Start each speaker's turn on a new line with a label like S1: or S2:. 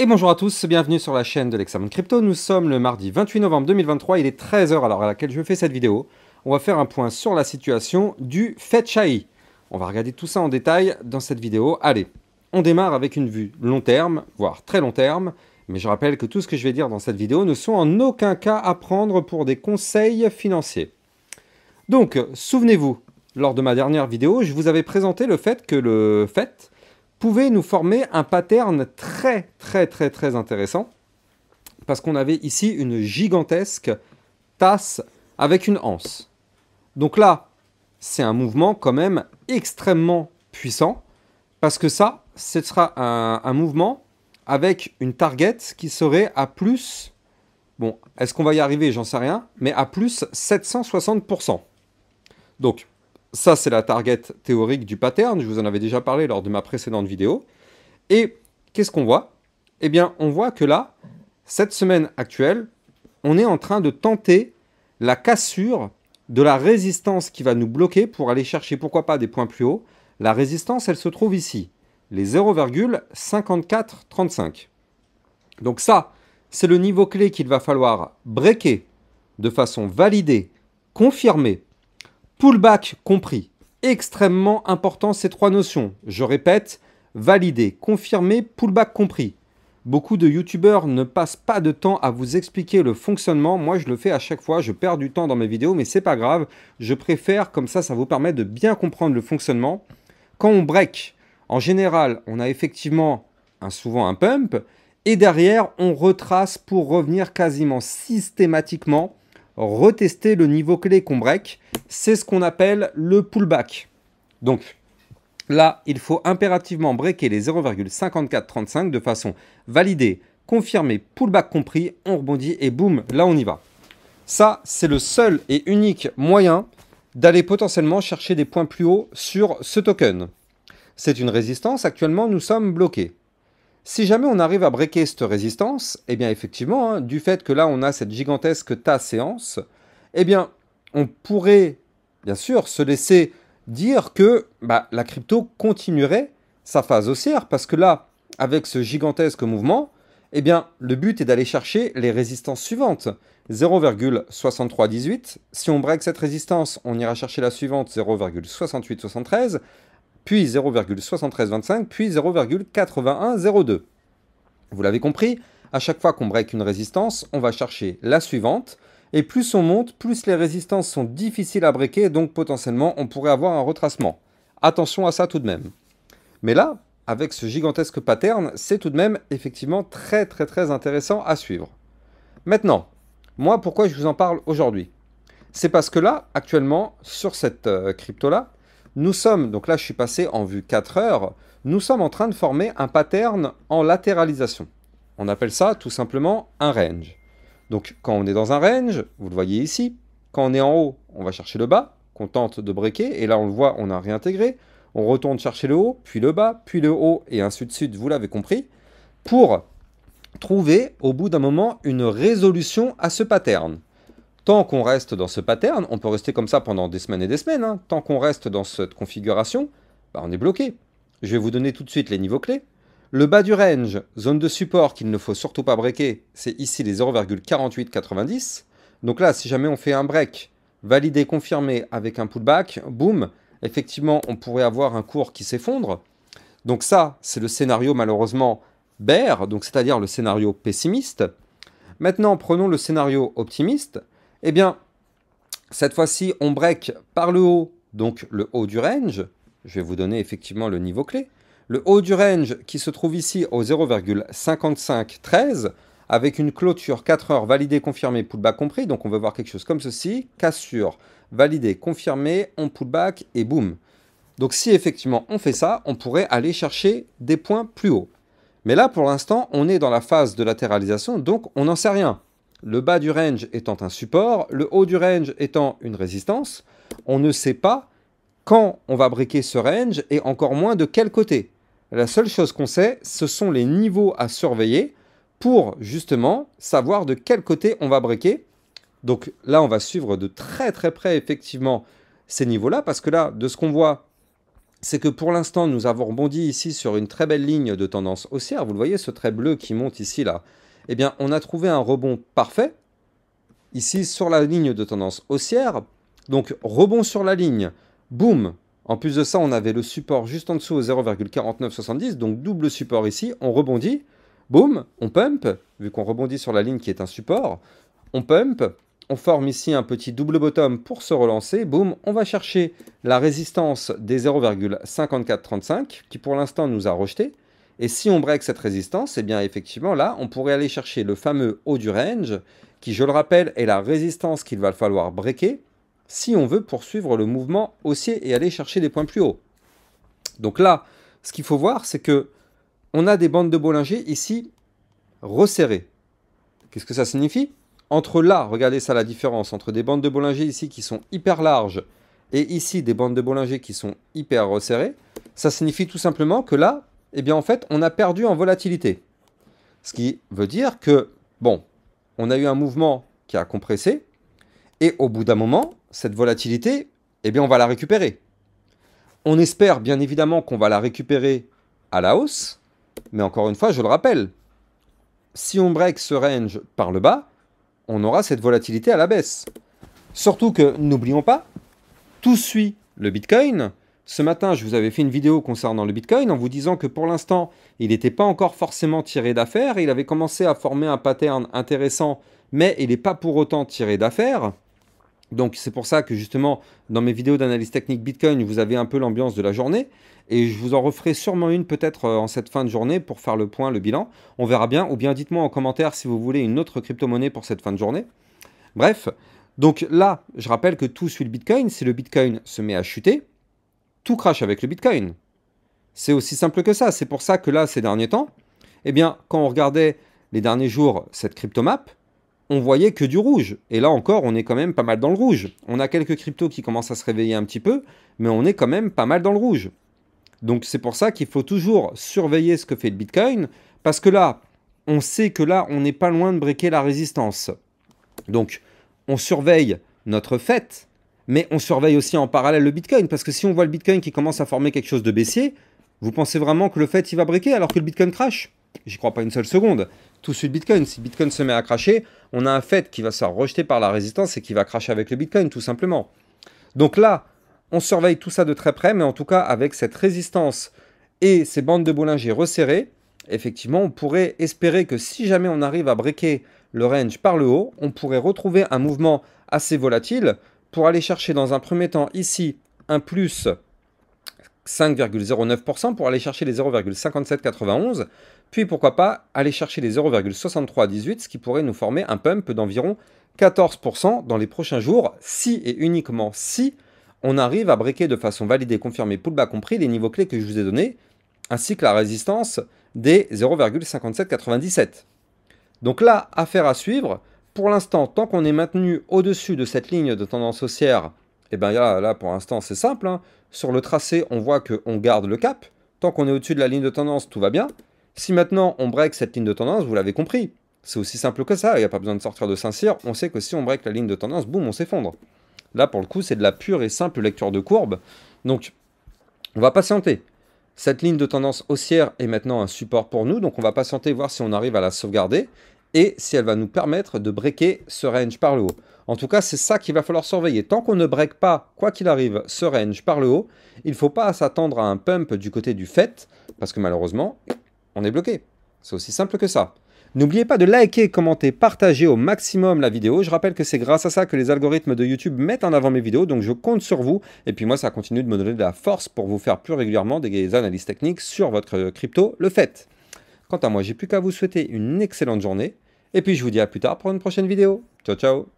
S1: Et bonjour à tous, bienvenue sur la chaîne de l'Examen Crypto. Nous sommes le mardi 28 novembre 2023, il est 13h alors à laquelle je fais cette vidéo. On va faire un point sur la situation du FETCHAI. On va regarder tout ça en détail dans cette vidéo. Allez, on démarre avec une vue long terme, voire très long terme. Mais je rappelle que tout ce que je vais dire dans cette vidéo ne sont en aucun cas à prendre pour des conseils financiers. Donc, souvenez-vous, lors de ma dernière vidéo, je vous avais présenté le fait que le FET, pouvait nous former un pattern très très très très intéressant, parce qu'on avait ici une gigantesque tasse avec une anse. Donc là, c'est un mouvement quand même extrêmement puissant, parce que ça, ce sera un, un mouvement avec une target qui serait à plus, bon, est-ce qu'on va y arriver, j'en sais rien, mais à plus 760%. Donc, ça, c'est la target théorique du pattern. Je vous en avais déjà parlé lors de ma précédente vidéo. Et qu'est-ce qu'on voit Eh bien, on voit que là, cette semaine actuelle, on est en train de tenter la cassure de la résistance qui va nous bloquer pour aller chercher, pourquoi pas, des points plus hauts. La résistance, elle se trouve ici, les 0,5435. Donc ça, c'est le niveau clé qu'il va falloir breaker de façon validée, confirmée, Pullback compris. Extrêmement important ces trois notions. Je répète, valider, confirmer, pullback compris. Beaucoup de youtubeurs ne passent pas de temps à vous expliquer le fonctionnement. Moi, je le fais à chaque fois. Je perds du temps dans mes vidéos, mais c'est pas grave. Je préfère, comme ça, ça vous permet de bien comprendre le fonctionnement. Quand on break, en général, on a effectivement un, souvent un pump. Et derrière, on retrace pour revenir quasiment systématiquement retester le niveau clé qu'on break, c'est ce qu'on appelle le pullback. Donc là, il faut impérativement breaker les 0,5435 de façon validée, confirmée, pullback compris, on rebondit et boum, là on y va. Ça, c'est le seul et unique moyen d'aller potentiellement chercher des points plus hauts sur ce token. C'est une résistance, actuellement nous sommes bloqués. Si jamais on arrive à breaker cette résistance, eh bien effectivement, hein, du fait que là on a cette gigantesque ta séance, eh bien on pourrait bien sûr se laisser dire que bah, la crypto continuerait sa phase haussière parce que là, avec ce gigantesque mouvement, eh bien le but est d'aller chercher les résistances suivantes. 0,6318. Si on break cette résistance, on ira chercher la suivante 0,6873 puis 0,7325, puis 0,8102. Vous l'avez compris, à chaque fois qu'on break une résistance, on va chercher la suivante, et plus on monte, plus les résistances sont difficiles à breaker, donc potentiellement on pourrait avoir un retracement. Attention à ça tout de même. Mais là, avec ce gigantesque pattern, c'est tout de même effectivement très très très intéressant à suivre. Maintenant, moi pourquoi je vous en parle aujourd'hui C'est parce que là, actuellement, sur cette euh, crypto-là, nous sommes, donc là je suis passé en vue 4 heures, nous sommes en train de former un pattern en latéralisation. On appelle ça tout simplement un range. Donc quand on est dans un range, vous le voyez ici, quand on est en haut, on va chercher le bas, qu'on tente de breaker, et là on le voit, on a réintégré, On retourne chercher le haut, puis le bas, puis le haut, et ainsi de suite, vous l'avez compris, pour trouver au bout d'un moment une résolution à ce pattern. Tant qu'on reste dans ce pattern, on peut rester comme ça pendant des semaines et des semaines, hein. tant qu'on reste dans cette configuration, bah, on est bloqué. Je vais vous donner tout de suite les niveaux clés. Le bas du range, zone de support qu'il ne faut surtout pas breaker, c'est ici les 0,4890. Donc là, si jamais on fait un break validé, confirmé avec un pullback, boum, effectivement, on pourrait avoir un cours qui s'effondre. Donc ça, c'est le scénario malheureusement bear, donc c'est-à-dire le scénario pessimiste. Maintenant, prenons le scénario optimiste. Eh bien, cette fois-ci, on break par le haut, donc le haut du range. Je vais vous donner effectivement le niveau clé. Le haut du range qui se trouve ici au 0,5513 avec une clôture 4 heures validée, confirmée, pullback compris. Donc on veut voir quelque chose comme ceci, cassure, validée, confirmée, on pullback et boum. Donc si effectivement on fait ça, on pourrait aller chercher des points plus haut. Mais là pour l'instant, on est dans la phase de latéralisation, donc on n'en sait rien le bas du range étant un support, le haut du range étant une résistance, on ne sait pas quand on va briquer ce range et encore moins de quel côté. La seule chose qu'on sait, ce sont les niveaux à surveiller pour justement savoir de quel côté on va briquer. Donc là, on va suivre de très très près effectivement ces niveaux-là parce que là, de ce qu'on voit, c'est que pour l'instant, nous avons rebondi ici sur une très belle ligne de tendance haussière. Vous le voyez, ce trait bleu qui monte ici là, eh bien, on a trouvé un rebond parfait, ici sur la ligne de tendance haussière. Donc, rebond sur la ligne, boum En plus de ça, on avait le support juste en dessous au 0,4970, donc double support ici, on rebondit, boum, on pump, vu qu'on rebondit sur la ligne qui est un support, on pump, on forme ici un petit double bottom pour se relancer, boum, on va chercher la résistance des 0,5435, qui pour l'instant nous a rejeté, et si on break cette résistance, eh bien effectivement là, on pourrait aller chercher le fameux haut du range, qui je le rappelle est la résistance qu'il va falloir breaker si on veut poursuivre le mouvement haussier et aller chercher des points plus hauts. Donc là, ce qu'il faut voir, c'est que on a des bandes de Bollinger ici resserrées. Qu'est-ce que ça signifie Entre là, regardez ça la différence, entre des bandes de Bollinger ici qui sont hyper larges et ici des bandes de Bollinger qui sont hyper resserrées, ça signifie tout simplement que là, eh bien en fait, on a perdu en volatilité. Ce qui veut dire que, bon, on a eu un mouvement qui a compressé, et au bout d'un moment, cette volatilité, eh bien on va la récupérer. On espère bien évidemment qu'on va la récupérer à la hausse, mais encore une fois, je le rappelle, si on break ce range par le bas, on aura cette volatilité à la baisse. Surtout que, n'oublions pas, tout suit le Bitcoin, ce matin, je vous avais fait une vidéo concernant le Bitcoin en vous disant que pour l'instant, il n'était pas encore forcément tiré d'affaires. Il avait commencé à former un pattern intéressant, mais il n'est pas pour autant tiré d'affaires. Donc c'est pour ça que justement, dans mes vidéos d'analyse technique Bitcoin, vous avez un peu l'ambiance de la journée. Et je vous en referai sûrement une peut-être euh, en cette fin de journée pour faire le point, le bilan. On verra bien. Ou bien dites-moi en commentaire si vous voulez une autre crypto-monnaie pour cette fin de journée. Bref, donc là, je rappelle que tout suit le Bitcoin. Si le Bitcoin se met à chuter, tout crache avec le Bitcoin. C'est aussi simple que ça. C'est pour ça que là, ces derniers temps, eh bien, quand on regardait les derniers jours cette crypto-map, on voyait que du rouge. Et là encore, on est quand même pas mal dans le rouge. On a quelques cryptos qui commencent à se réveiller un petit peu, mais on est quand même pas mal dans le rouge. Donc c'est pour ça qu'il faut toujours surveiller ce que fait le Bitcoin, parce que là, on sait que là, on n'est pas loin de briquer la résistance. Donc, on surveille notre fête, mais on surveille aussi en parallèle le Bitcoin, parce que si on voit le Bitcoin qui commence à former quelque chose de baissier, vous pensez vraiment que le fait il va briquer alors que le Bitcoin crache J'y crois pas une seule seconde. Tout de suite, Bitcoin. Si Bitcoin se met à cracher, on a un fait qui va se rejeter par la résistance et qui va cracher avec le Bitcoin, tout simplement. Donc là, on surveille tout ça de très près, mais en tout cas, avec cette résistance et ces bandes de Bollinger resserrées, effectivement, on pourrait espérer que si jamais on arrive à briquer le range par le haut, on pourrait retrouver un mouvement assez volatile pour aller chercher dans un premier temps ici un plus 5,09% pour aller chercher les 0,5791, puis pourquoi pas aller chercher les 0,6318, ce qui pourrait nous former un pump d'environ 14% dans les prochains jours, si et uniquement si on arrive à briquer de façon validée, confirmée, pullback compris les niveaux clés que je vous ai donnés, ainsi que la résistance des 0,5797. Donc là, affaire à suivre, pour l'instant, tant qu'on est maintenu au-dessus de cette ligne de tendance haussière, eh bien là, pour l'instant c'est simple. Hein. Sur le tracé, on voit qu'on garde le cap. Tant qu'on est au-dessus de la ligne de tendance, tout va bien. Si maintenant on break cette ligne de tendance, vous l'avez compris. C'est aussi simple que ça, il n'y a pas besoin de sortir de Saint-Cyr. On sait que si on break la ligne de tendance, boum, on s'effondre. Là pour le coup, c'est de la pure et simple lecture de courbe. Donc on va patienter. Cette ligne de tendance haussière est maintenant un support pour nous, donc on va patienter voir si on arrive à la sauvegarder et si elle va nous permettre de breaker ce range par le haut. En tout cas, c'est ça qu'il va falloir surveiller. Tant qu'on ne break pas, quoi qu'il arrive, ce range par le haut, il ne faut pas s'attendre à un pump du côté du fait, parce que malheureusement, on est bloqué. C'est aussi simple que ça. N'oubliez pas de liker, commenter, partager au maximum la vidéo. Je rappelle que c'est grâce à ça que les algorithmes de YouTube mettent en avant mes vidéos, donc je compte sur vous. Et puis moi, ça continue de me donner de la force pour vous faire plus régulièrement des analyses techniques sur votre euh, crypto, le fait. Quant à moi, j'ai plus qu'à vous souhaiter une excellente journée. Et puis je vous dis à plus tard pour une prochaine vidéo. Ciao ciao